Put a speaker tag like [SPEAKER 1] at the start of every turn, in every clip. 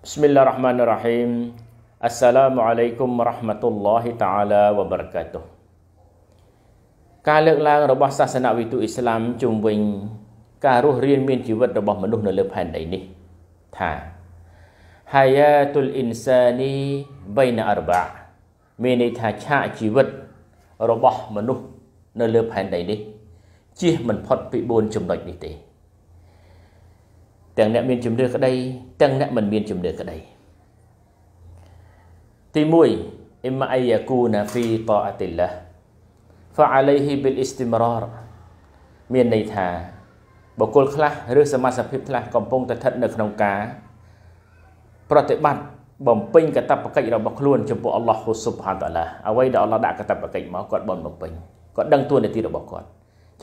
[SPEAKER 1] Bismillahirrahmanirrahim. Assalamualaikum warahmatullahi taala wabarakatuh. ការលើកឡើងរបស់សាសនវិទូអ៊ីស្លាមជំវិញការរស់រានមានជីវិតរបស់មនុស្សនៅលើផែនដីនេះថា Hayatul insani baina arba មានន័យថាឆាកជីវិតរបស់មនុស្សនៅលើផែនដីនេះជៀសមិនផុតពី4ចំណុចនេះទេទាំងអ្នកមានជំនឿក្តីទាំងអ្នកមិនមានជំនឿក្តីទី1អ៊ីម៉ាអាយ៉ាគូណាហ្វីតាអាទីឡាហ្វាអាឡៃហ៊ីប៊ីលអ៊ីស្ទីមរ៉ារមានន័យថាបុគ្គលខ្លះឬសមាជិកខ្លះកំពុងតែស្ថិតនៅក្នុងការ ប្រតិបត្តិបំពេញកាតព្វកិច្ចរបស់ខ្លួនចំពោះអល់ឡោះហ៊ូស៊ុបហានតាឡាអ្វីដែលអល់ឡោះដាក់កាតព្វកិច្ចមកគាត់បំពេញគាត់ដឹងទួលនីតិរបស់គាត់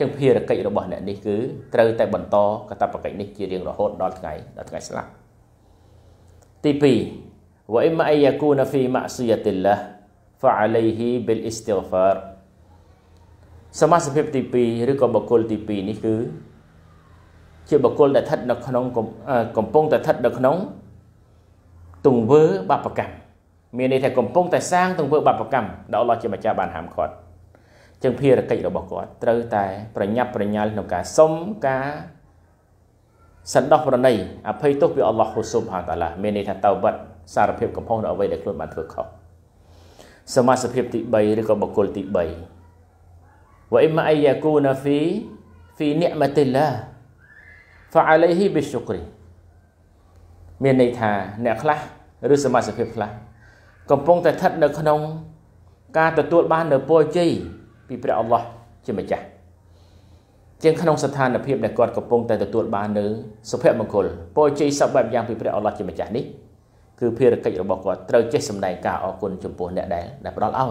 [SPEAKER 1] ចឹងភារកិច្ចរបស់អ្នកនេះគឺត្រូវតែបន្តកតបកិច្ចនេះជារៀងរហូតដល់ថ្ងៃដល់ថ្ងៃស្លាប់ទី2វ៉ៃម៉ៃយ៉ាគូណាហ្វីម៉ាស៊ីយ៉ាទីឡាហ្វាអាឡៃហ៊ីប៊ីលអ៊ីស្ទីហ្វារសមាសភាពទី2ឬក៏បុគ្គលទី2នេះគឺជាបុគ្គលដែលស្ថិតនៅក្នុងកំពុងតែស្ថិតនៅក្នុងទង្វើបាបកម្មមានន័យថាកំពុងតែសាងទង្វើបាបកម្មដែលអល់ឡោះជាម្ចាស់បានហាមឃាត់ចឹងភារកិច្ចរបស់គាត់ត្រូវតែប្រញាប់ប្រញាល់ក្នុងការសុំការសន្តោសប្រណីអភ័យទោសពីអល់ឡោះហ៊ូស៊ុបហានតាឡាមានន័យថាតៅបិតសារភាពកំហុសនៅអ្វីដែលខ្លួនបានធ្វើខុសសមាសភាពទី3ឬក៏បកគលទី3វ៉ៃម៉ាអាយ៉ាគូណាហ្វី في نعمة الله فعليه بالشكر មានន័យថាអ្នកខ្លះឬសមាសភាពខ្លះកំពុងតែស្ថិតនៅ ក្នុង ការទទួលបាននូវពរជ័យពីព្រះអល់ឡោះជាម្ចាស់ជាងក្នុងស្ថានភាពដែលគាត់កំពុងតែទទួលបាននៅសុភមង្គលពរជ័យសពបែបយ៉ាងពីព្រះអល់ឡោះជាម្ចាស់នេះគឺភារកិច្ចរបស់គាត់ត្រូវចេះសម្ដែងការអរគុណចំពោះអ្នកដែលដែលផ្ដល់ឲ្យ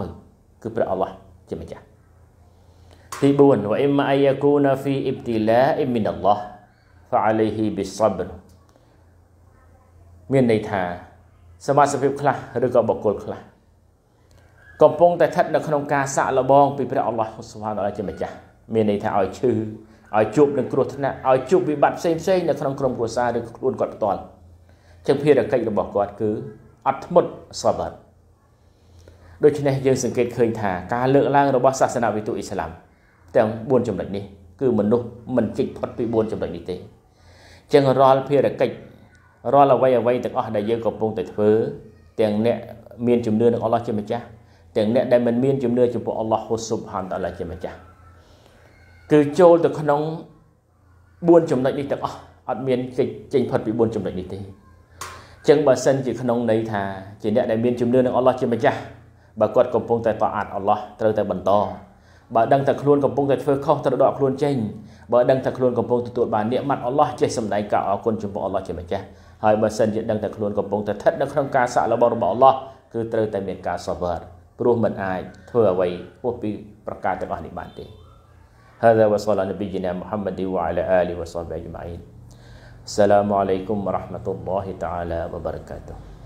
[SPEAKER 1] គឺព្រះអល់ឡោះជាម្ចាស់ទី4វអ៊ីមអាយាគូណាហ្វីអ៊ីបទីឡាអ៊ីមីនអល់ឡោះហ្វាអាឡៃហ៊ីប៊ីសាប់រមានន័យថាសមាជិកភាព ខ្លះឬក៏បុគ្គលខ្លះកំពុងតែស្ថិតនៅក្នុងការសាក់លបងពីព្រះអល់ឡោះស៊ុបហានអល់ឡោះជាម្ចាស់មានន័យថាឲ្យឈឺឲ្យជួបនឹងគ្រោះថ្នាក់ឲ្យជួបវិបត្តិផ្សេងផ្សេងនៅក្នុងក្រុមគ្រួសារឬខ្លួនគាត់ផ្ទាល់ចឹងភារកិច្ចរបស់គាត់គឺអត់ធ្មត់សបត់ដូច្នេះយើងសង្កេតឃើញថាការលើកឡើងរបស់សាសនាវិទូអ៊ីស្លាមទាំង4ចំណុចនេះគឺមនុស្សមិនចេញផុតពី4ចំណុចនេះទេចឹងរាល់ភារកិច្ចរាល់អ្វីអ្វីទាំងអស់ដែលយើងកំពុងតែធ្វើទាំងអ្នកមានជំនឿនឹងអល់ឡោះជាម្ចាស់ទាំងអ្នកដែលមិនមានជំនឿចំពោះអល់ឡោះហ៊ូស៊ុបហានតាឡាជាម្ចាស់គឺចូលទៅក្នុង4ចំណុចនេះទាំងអស់អត់មានចេញផុតពី4ចំណុចនេះទេចឹងបើសិនជាក្នុងន័យថាជាអ្នកដែលមានជំនឿនឹងអល់ឡោះជាម្ចាស់បើគាត់កំពុងតែតអាត់អល់ឡោះត្រូវតែបន្តបើដឹងថាខ្លួនកំពុងតែធ្វើខុសត្រូវដកខ្លួនចេញបើដឹងថាខ្លួនកំពុងទទួលបាននិមិត្តអល់ឡោះចេះសម្ដែងការអរគុណចំពោះអល់ឡោះជាម្ចាស់ហើយបើសិនជាដឹងថាខ្លួនកំពុងតែស្ថិតនៅក្នុងការសាក់របស់របស់អល់ឡោះគឺត្រូវតែមានការ sabar ព្រោះมันអាចធ្វើអ្វីហួសពីប្រការទាំងអស់នេះបានទេ هذا وصلى نبينا محمد وعلى آله وصحبه أجمعين السلام عليكم ورحمة الله تعالى وبركاته